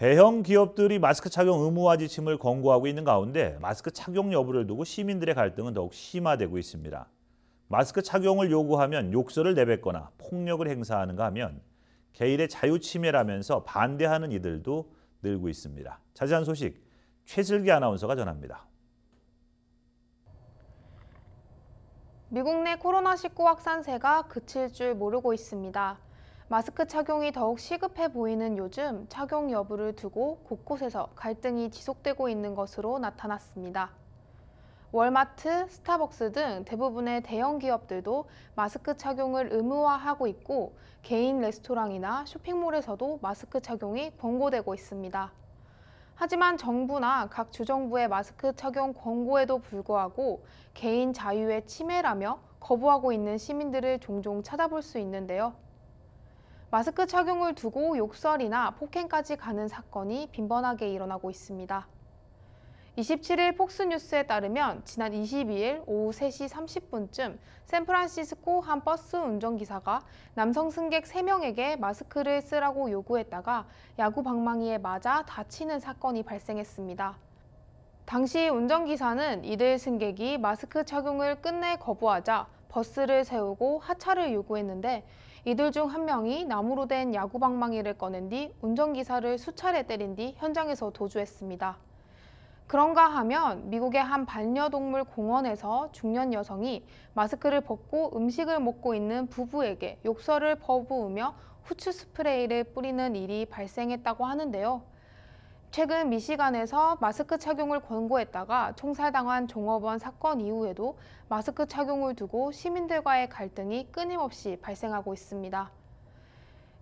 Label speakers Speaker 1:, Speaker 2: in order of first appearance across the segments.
Speaker 1: 대형 기업들이 마스크 착용 의무화 지침을 권고하고 있는 가운데 마스크 착용 여부를 두고 시민들의 갈등은 더욱 심화되고 있습니다. 마스크 착용을 요구하면 욕설을 내뱉거나 폭력을 행사하는가 하면 개인의 자유 침해라면서 반대하는 이들도 늘고 있습니다. 자세한 소식 최슬기 아나운서가 전합니다.
Speaker 2: 미국 내 코로나19 확산세가 그칠 줄 모르고 있습니다. 마스크 착용이 더욱 시급해 보이는 요즘 착용 여부를 두고 곳곳에서 갈등이 지속되고 있는 것으로 나타났습니다. 월마트, 스타벅스 등 대부분의 대형 기업들도 마스크 착용을 의무화하고 있고 개인 레스토랑이나 쇼핑몰에서도 마스크 착용이 권고되고 있습니다. 하지만 정부나 각 주정부의 마스크 착용 권고에도 불구하고 개인 자유의 침해라며 거부하고 있는 시민들을 종종 찾아볼 수 있는데요. 마스크 착용을 두고 욕설이나 폭행까지 가는 사건이 빈번하게 일어나고 있습니다. 27일 폭스뉴스에 따르면 지난 22일 오후 3시 30분쯤 샌프란시스코 한 버스 운전기사가 남성 승객 3명에게 마스크를 쓰라고 요구했다가 야구 방망이에 맞아 다치는 사건이 발생했습니다. 당시 운전기사는 이들 승객이 마스크 착용을 끝내 거부하자 버스를 세우고 하차를 요구했는데 이들 중 한 명이 나무로 된 야구방망이를 꺼낸 뒤 운전기사를 수차례 때린 뒤 현장에서 도주했습니다. 그런가 하면 미국의 한 반려동물 공원에서 중년 여성이 마스크를 벗고 음식을 먹고 있는 부부에게 욕설을 퍼부으며 후추 스프레이를 뿌리는 일이 발생했다고 하는데요. 최근 미시간에서 마스크 착용을 권고했다가 총살당한 종업원 사건 이후에도 마스크 착용을 두고 시민들과의 갈등이 끊임없이 발생하고 있습니다.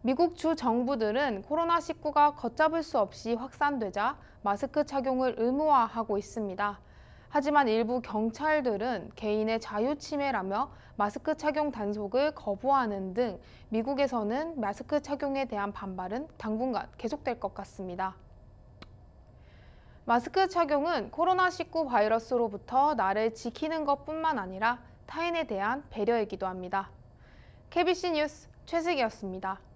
Speaker 2: 미국 주 정부들은 코로나19가 걷잡을 수 없이 확산되자 마스크 착용을 의무화하고 있습니다. 하지만 일부 경찰들은 개인의 자유침해라며 마스크 착용 단속을 거부하는 등 미국에서는 마스크 착용에 대한 반발은 당분간 계속될 것 같습니다. 마스크 착용은 코로나19 바이러스로부터 나를 지키는 것뿐만 아니라 타인에 대한 배려이기도 합니다. KBC 뉴스 최슬기였습니다.